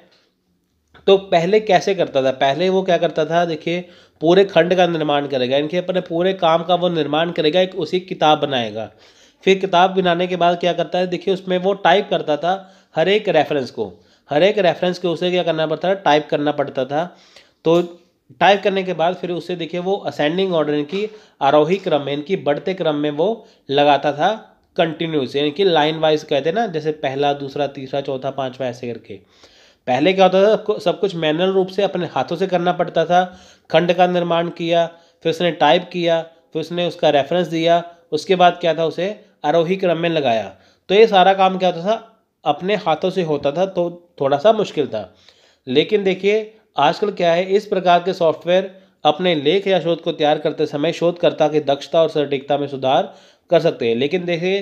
तो पहले कैसे करता था पहले वो क्या करता था देखिए पूरे खंड का निर्माण करेगा इनके अपने पूरे काम का वो निर्माण करेगा एक उसी किताब बनाएगा फिर किताब बनाने के बाद क्या करता है देखिए उसमें वो टाइप करता था हर एक रेफरेंस को हर एक रेफरेंस को उसे क्या करना पड़ता था टाइप करना पड़ता था तो टाइप करने के बाद फिर उसे देखिए वो असेंडिंग ऑर्डर इनकी आरोही क्रम में इनकी बढ़ते क्रम में वो लगाता था कंटिन्यूस यानी कि लाइन वाइज कहते हैं ना जैसे पहला दूसरा तीसरा चौथा पाँचवा ऐसे करके पहले क्या होता था सब कुछ मैनुअल रूप से अपने हाथों से करना पड़ता था खंड का निर्माण किया फिर उसने टाइप किया फिर उसने उसका रेफरेंस दिया उसके बाद क्या था उसे आरोही क्रम में लगाया तो ये सारा काम क्या होता था अपने हाथों से होता था तो थोड़ा सा मुश्किल था लेकिन देखिए आजकल क्या है इस प्रकार के सॉफ्टवेयर अपने लेख या शोध को तैयार करते समय शोधकर्ता की दक्षता और सटीकता में सुधार कर सकते हैं लेकिन देखिए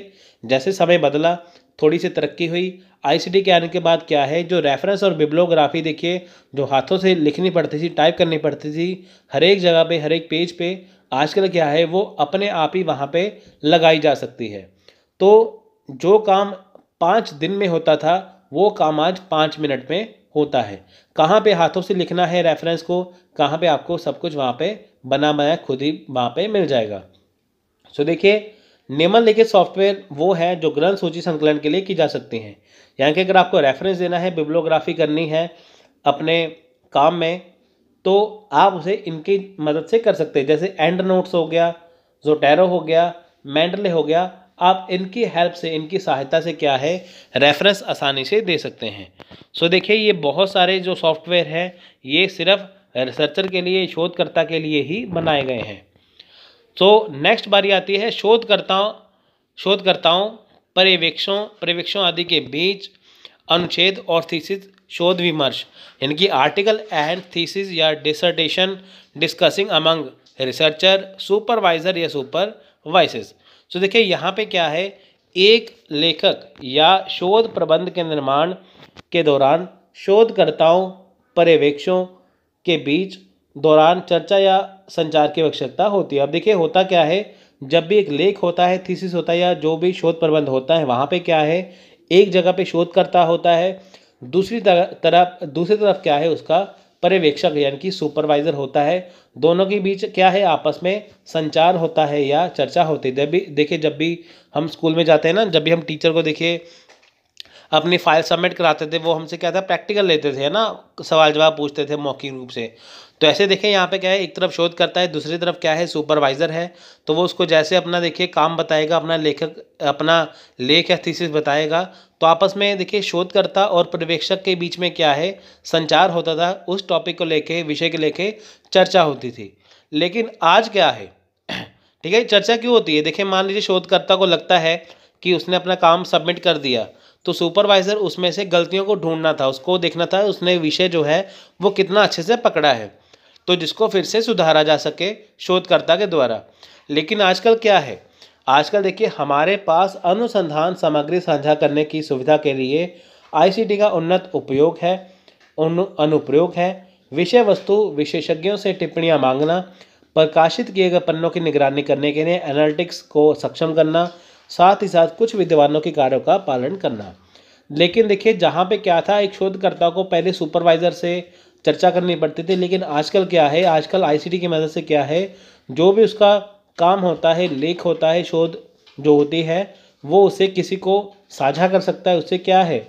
जैसे समय बदला थोड़ी सी तरक्की हुई आईसीडी के आने के बाद क्या है जो रेफरेंस और बिब्लोग्राफी देखिए जो हाथों से लिखनी पड़ती थी टाइप करनी पड़ती थी हर एक जगह पे हर एक पेज पे आजकल क्या है वो अपने आप ही वहाँ पे लगाई जा सकती है तो जो काम पाँच दिन में होता था वो काम आज पाँच मिनट में होता है कहाँ पे हाथों से लिखना है रेफरेंस को कहाँ पे आपको सब कुछ वहाँ पे बना बनाया खुद ही वहाँ पे मिल जाएगा सो तो देखिए निम्नलिखित सॉफ्टवेयर वो हैं जो ग्रंथ सूची संकलन के लिए की जा सकती हैं यानी कि अगर आपको रेफरेंस देना है बिब्लोग्राफी करनी है अपने काम में तो आप उसे इनकी मदद से कर सकते हैं जैसे एंड नोट्स हो गया जोटेरो हो गया मैंडले हो गया आप इनकी हेल्प से इनकी सहायता से क्या है रेफरेंस आसानी से दे सकते हैं सो देखिए ये बहुत सारे जो सॉफ्टवेयर हैं ये सिर्फ रिसर्चर के लिए शोधकर्ता के लिए ही बनाए गए हैं तो नेक्स्ट बारी आती है शोधकर्ताओं शोधकर्ताओं पर्यवेक्षों पर्यवेक्षों आदि के बीच अनुच्छेद और थीसिस शोध विमर्श यानी कि आर्टिकल एंड थीसिस या dissertation discussing among researcher supervisor या वाइसिस तो देखिए यहाँ पे क्या है एक लेखक या शोध प्रबंध के निर्माण के दौरान शोधकर्ताओं पर्यवेक्षों के बीच दौरान चर्चा या संचार की आवश्यकता होती है अब देखिए होता क्या है जब भी एक लेख होता है थीसिस होता है या जो भी शोध प्रबंध होता है वहाँ पे क्या है एक जगह पे शोधकर्ता होता है दूसरी तरफ दूसरी तरफ क्या है उसका पर्यवेक्षक यानी कि सुपरवाइजर होता है दोनों के बीच क्या है आपस में संचार होता है या चर्चा होती है जब भी देखिए जब भी हम स्कूल में जाते हैं ना जब भी हम टीचर को देखिए अपनी फाइल सबमिट कराते थे वो हमसे क्या था प्रैक्टिकल लेते थे ना सवाल जवाब पूछते थे मौखिक रूप से तो ऐसे देखें यहाँ पे क्या है एक तरफ शोध करता है दूसरी तरफ क्या है सुपरवाइज़र है तो वो उसको जैसे अपना देखिए काम बताएगा अपना लेखक अपना लेख या थीसिस बताएगा तो आपस में देखिए शोधकर्ता और पर्यवेक्षक के बीच में क्या है संचार होता था उस टॉपिक को लेके विषय के लेके चर्चा होती थी लेकिन आज क्या है ठीक है चर्चा क्यों होती है देखिए मान लीजिए शोधकर्ता को लगता है कि उसने अपना काम सबमिट कर दिया तो सुपरवाइज़र उसमें से गलतियों को ढूंढना था उसको देखना था उसने विषय जो है वो कितना अच्छे से पकड़ा है तो जिसको फिर से सुधारा जा सके शोधकर्ता के द्वारा लेकिन आजकल क्या है आजकल देखिए हमारे पास अनुसंधान सामग्री साझा करने की सुविधा के लिए आईसीटी का उन्नत उपयोग है उन अनुप्रयोग है विषय वस्तु विशेषज्ञों से टिप्पणियाँ मांगना प्रकाशित किए गए पन्नों की निगरानी करने के लिए एनालिटिक्स को सक्षम करना साथ ही साथ कुछ विद्वानों के कार्यों का पालन करना लेकिन देखिए जहाँ पे क्या था एक शोधकर्ता को पहले सुपरवाइज़र से चर्चा करनी पड़ती थी लेकिन आजकल क्या है आजकल आईसीटी की मदद से क्या है जो भी उसका काम होता है लेख होता है शोध जो होती है वो उसे किसी को साझा कर सकता है उससे क्या है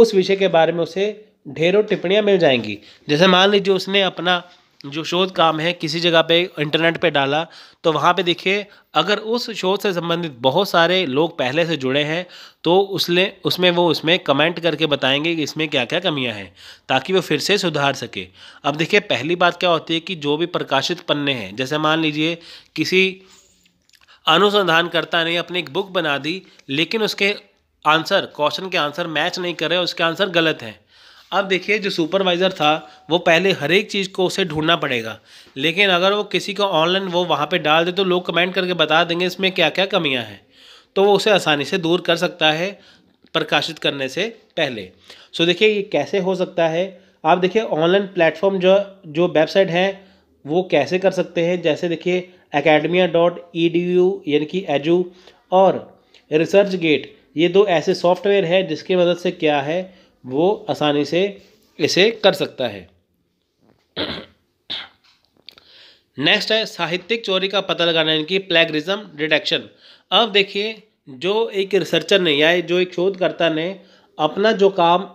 उस विषय के बारे में उसे ढेरों टिप्पणियाँ मिल जाएंगी जैसे मान लीजिए उसने अपना जो शोध काम है किसी जगह पे इंटरनेट पे डाला तो वहाँ पे देखिए अगर उस शोध से संबंधित बहुत सारे लोग पहले से जुड़े हैं तो उसने उसमें वो उसमें कमेंट करके बताएंगे कि इसमें क्या क्या कमियाँ हैं ताकि वो फिर से सुधार सके अब देखिए पहली बात क्या होती है कि जो भी प्रकाशित पन्ने हैं जैसे मान लीजिए किसी अनुसंधानकर्ता ने अपनी एक बुक बना दी लेकिन उसके आंसर क्वेश्चन के आंसर मैच नहीं कर रहे उसके आंसर गलत हैं अब देखिए जो सुपरवाइज़र था वो पहले हर एक चीज़ को उसे ढूंढना पड़ेगा लेकिन अगर वो किसी को ऑनलाइन वो वहाँ पे डाल दे तो लोग कमेंट करके बता देंगे इसमें क्या क्या कमियाँ हैं तो वो उसे आसानी से दूर कर सकता है प्रकाशित करने से पहले सो देखिए ये कैसे हो सकता है आप देखिए ऑनलाइन प्लेटफॉर्म जो जो वेबसाइट हैं वो कैसे कर सकते हैं जैसे देखिए academia dot E D U यानी कि एजू और रिसर्च गेट ये दो ऐसे सॉफ्टवेयर है जिसकी मदद से क्या है वो आसानी से इसे कर सकता है नेक्स्ट है साहित्यिक चोरी का पता लगाना इनकी प्लेगरिज्म डिटेक्शन अब देखिए जो एक रिसर्चर ने या जो एक शोधकर्ता ने अपना जो काम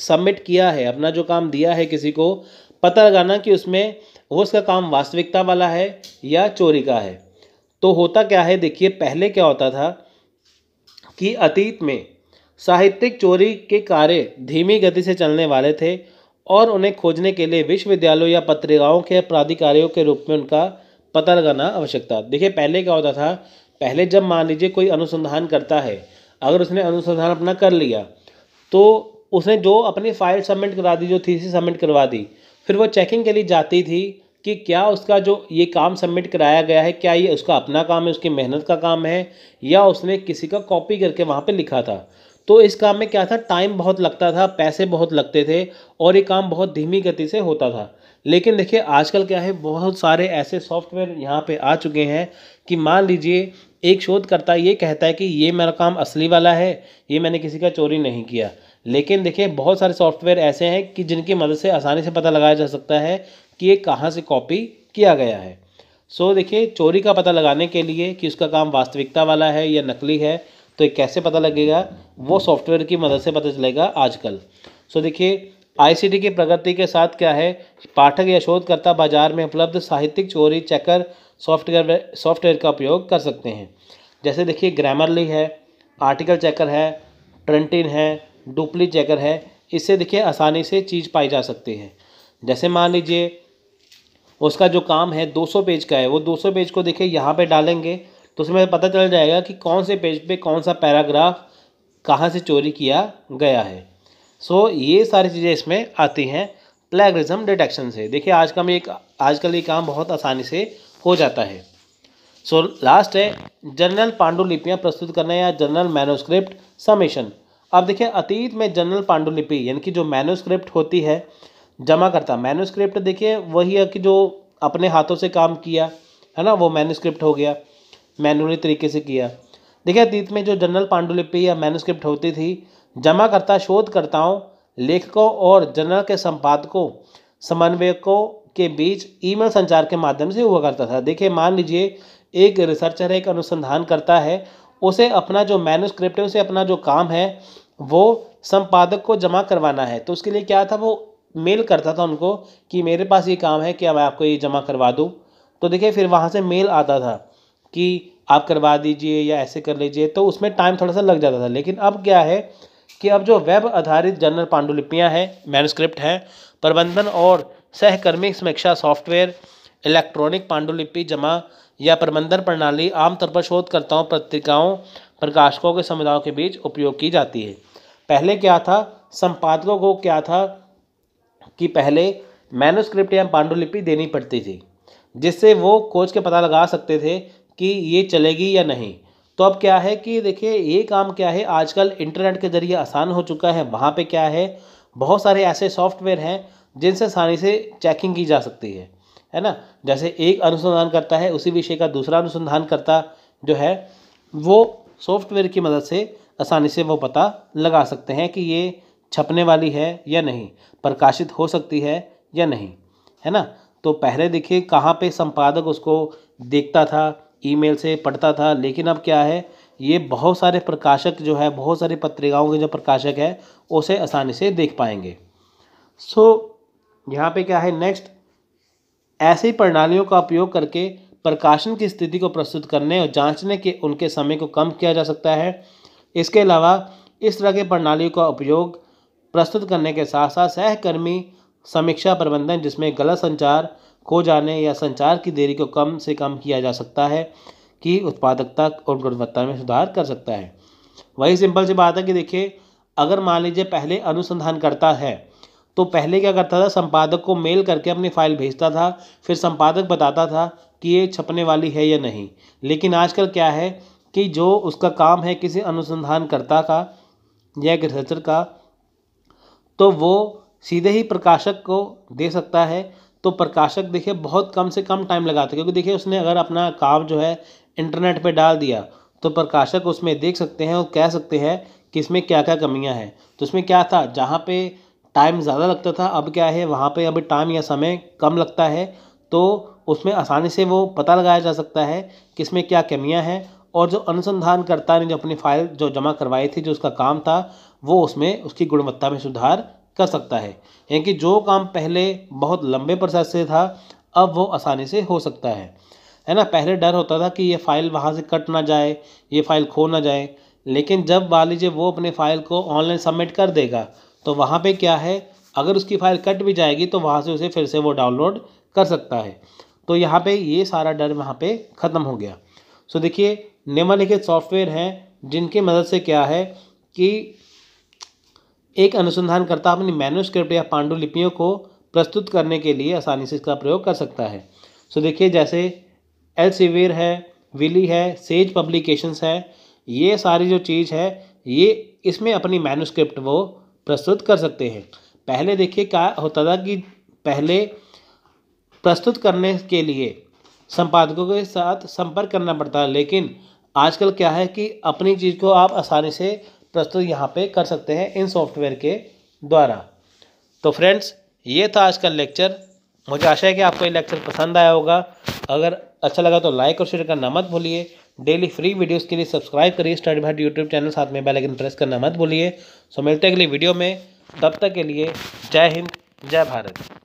सबमिट किया है अपना जो काम दिया है किसी को पता लगाना कि उसमें वो उसका काम वास्तविकता वाला है या चोरी का है तो होता क्या है देखिए पहले क्या होता था कि अतीत में साहित्यिक चोरी के कार्य धीमी गति से चलने वाले थे और उन्हें खोजने के लिए विश्वविद्यालयों या पत्रिकाओं के प्राधिकारियों के रूप में उनका पता लगाना आवश्यक था देखिए पहले क्या होता था पहले जब मान लीजिए कोई अनुसंधान करता है अगर उसने अनुसंधान अपना कर लिया तो उसने जो अपनी फाइल सबमिट करा दी जो थीसी सबमिट करवा दी फिर वो चेकिंग के लिए जाती थी कि क्या उसका जो ये काम सबमिट कराया गया है क्या ये उसका अपना काम है उसकी मेहनत का काम है या उसने किसी का कॉपी करके वहाँ पर लिखा था तो इस काम में क्या था टाइम बहुत लगता था पैसे बहुत लगते थे और ये काम बहुत धीमी गति से होता था लेकिन देखिए आजकल क्या है बहुत सारे ऐसे सॉफ्टवेयर यहाँ पे आ चुके हैं कि मान लीजिए एक शोधकर्ता ये कहता है कि ये मेरा काम असली वाला है ये मैंने किसी का चोरी नहीं किया लेकिन देखिए बहुत सारे सॉफ्टवेयर ऐसे हैं कि जिनकी मदद से आसानी से पता लगाया जा सकता है कि ये कहाँ से कॉपी किया गया है सो देखिए चोरी का पता लगाने के लिए कि उसका काम वास्तविकता वाला है या नकली है तो ये कैसे पता लगेगा वो सॉफ्टवेयर की मदद से पता चलेगा आजकल सो देखिए आईसीटी की प्रगति के साथ क्या है पाठक या शोधकर्ता बाजार में उपलब्ध साहित्यिक चोरी चेकर सॉफ्टवेयर सॉफ्टवेयर का उपयोग कर सकते हैं जैसे देखिए ग्रामरली है आर्टिकल चेकर है ट्रेंटिन है डुप्ली चेकर है इससे देखिए आसानी से चीज़ पाई जा सकती है जैसे मान लीजिए उसका जो काम है 200 पेज का है वो 200 पेज को देखिए यहाँ पे डालेंगे तो उसमें पता चल जाएगा कि कौन से पेज पे कौन सा पैराग्राफ कहाँ से चोरी किया गया है सो so, ये सारी चीज़ें इसमें आती हैं प्लेगरिज्म डिटेक्शन से देखिए आज का में एक आजकल ये काम बहुत आसानी से हो जाता है सो so, लास्ट है जनरल पांडुलिपियाँ प्रस्तुत करने या जनरल मैनोस्क्रिप्ट समेशन अब देखिए अतीत में जनरल पांडुलिपि यानी कि जो मैनोस्क्रिप्ट होती है जमा करता मैनोस्क्रिप्ट देखिए वही है कि जो अपने हाथों से काम किया है ना वो मैनोस्क्रिप्ट हो गया मैनुअली तरीके से किया देखिए अतीत में जो जनरल पांडुलिपि या मैनुस्क्रिप्ट होती थी जमाकर्ता शोधकर्ताओं लेखकों और जनरल के संपादकों समन्वयकों के बीच ईमेल संचार के माध्यम से हुआ करता था देखिए मान लीजिए एक रिसर्चर एक अनुसंधान करता है उसे अपना जो मैनुस्क्रिप्ट है उसे अपना जो काम है वो संपादक को जमा करवाना है तो उसके लिए क्या था वो मेल करता था उनको कि मेरे पास ये काम है क्या मैं आपको ये जमा करवा दूँ तो देखिए फिर वहाँ से मेल आता था कि आप करवा दीजिए या ऐसे कर लीजिए तो उसमें टाइम थोड़ा सा लग जाता था लेकिन अब क्या है कि अब जो वेब आधारित जनरल पांडुलिपियाँ हैं मैनुस्क्रिप्ट हैं प्रबंधन और सहकर्मी समीक्षा सॉफ्टवेयर इलेक्ट्रॉनिक पांडुलिपि जमा या प्रबंधन प्रणाली आमतौर पर शोधकर्ताओं पत्रिकाओं प्रकाशकों के समुदायों के बीच उपयोग की जाती है पहले क्या था संपादकों को क्या था कि पहले मैनुस्क्रिप्ट या पांडुलिपि देनी पड़ती थी जिससे वो खोज के पता लगा सकते थे कि ये चलेगी या नहीं तो अब क्या है कि देखिए ये काम क्या है आजकल इंटरनेट के ज़रिए आसान हो चुका है वहाँ पे क्या है बहुत सारे ऐसे सॉफ्टवेयर हैं जिनसे आसानी से चेकिंग की जा सकती है है ना जैसे एक अनुसंधान करता है उसी विषय का दूसरा अनुसंधान करता जो है वो सॉफ्टवेयर की मदद से आसानी से वो पता लगा सकते हैं कि ये छपने वाली है या नहीं प्रकाशित हो सकती है या नहीं है ना तो पहले देखिए कहाँ पे संपादक उसको देखता था ईमेल से पढ़ता था लेकिन अब क्या है ये बहुत सारे प्रकाशक जो है बहुत सारी पत्रिकाओं के जो प्रकाशक है उसे आसानी से देख पाएंगे सो so, यहाँ पे क्या है नेक्स्ट ऐसी प्रणालियों का उपयोग करके प्रकाशन की स्थिति को प्रस्तुत करने और जांचने के उनके समय को कम किया जा सकता है इसके अलावा इस तरह के प्रणालियों का उपयोग प्रस्तुत करने के साथ साथ सहकर्मी समीक्षा प्रबंधन जिसमें गलत संचार खो जाने या संचार की देरी को कम से कम किया जा सकता है कि उत्पादकता और गुणवत्ता में सुधार कर सकता है वही सिंपल सी बात है कि देखिए अगर मान लीजिए पहले अनुसंधान करता है तो पहले क्या करता था संपादक को मेल करके अपनी फाइल भेजता था फिर संपादक बताता था कि ये छपने वाली है या नहीं लेकिन आजकल क्या है कि जो उसका काम है किसी अनुसंधानकर्ता का या एक रिसर्चर का तो वो सीधे ही प्रकाशक को दे सकता है तो प्रकाशक देखिए बहुत कम से कम टाइम लगाते क्योंकि देखिए उसने अगर अपना काम जो है इंटरनेट पे डाल दिया तो प्रकाशक उसमें देख सकते हैं और कह सकते हैं कि इसमें क्या क्या कमियां हैं तो इसमें क्या था जहाँ पे टाइम ज़्यादा लगता था अब क्या है वहाँ पे अभी टाइम या समय कम लगता है तो उसमें आसानी से वो पता लगाया जा सकता है कि इसमें क्या कमियाँ हैं और जो अनुसंधानकर्ता ने जो अपनी फाइल जो जमा करवाई थी जो उसका काम था वो उसमें उसकी गुणवत्ता में सुधार कर सकता है यानी कि जो काम पहले बहुत लंबे प्रोसेस से था अब वो आसानी से हो सकता है है ना पहले डर होता था कि ये फ़ाइल वहाँ से कट ना जाए ये फ़ाइल खो ना जाए लेकिन जब मान लीजिए वो अपने फ़ाइल को ऑनलाइन सबमिट कर देगा तो वहाँ पे क्या है अगर उसकी फ़ाइल कट भी जाएगी तो वहाँ से उसे फिर से वो डाउनलोड कर सकता है तो यहाँ पे ये सारा डर वहाँ पे ख़त्म हो गया सो देखिए निम्नलिखित सॉफ्टवेयर हैं जिनकी मदद से क्या है कि एक अनुसंधानकर्ता अपनी मैनोस्क्रिप्ट या पांडुलिपियों को प्रस्तुत करने के लिए आसानी से इसका प्रयोग कर सकता है सो देखिए जैसे एल एल्सिवियर है विली है सेज पब्लिकेशंस है ये सारी जो चीज़ है ये इसमें अपनी मैनुस्क्रिप्ट वो प्रस्तुत कर सकते हैं पहले देखिए क्या होता था कि पहले प्रस्तुत करने के लिए संपादकों के साथ संपर्क करना पड़ता है लेकिन आजकल क्या है कि अपनी चीज़ को आप आसानी से प्रस्तुत यहाँ पे कर सकते हैं इन सॉफ्टवेयर के द्वारा तो फ्रेंड्स ये था आज का लेक्चर मुझे आशा है कि आपको ये लेक्चर पसंद आया होगा अगर अच्छा लगा तो लाइक और शेयर करना मत भूलिए डेली फ्री वीडियोस के लिए सब्सक्राइब करिए स्टडी भाट यूट्यूब चैनल साथ में बेलाइकन प्रेस करना मत भूलिए सो मिलते हैं अगली वीडियो में तब तक के लिए जय हिंद जय भारत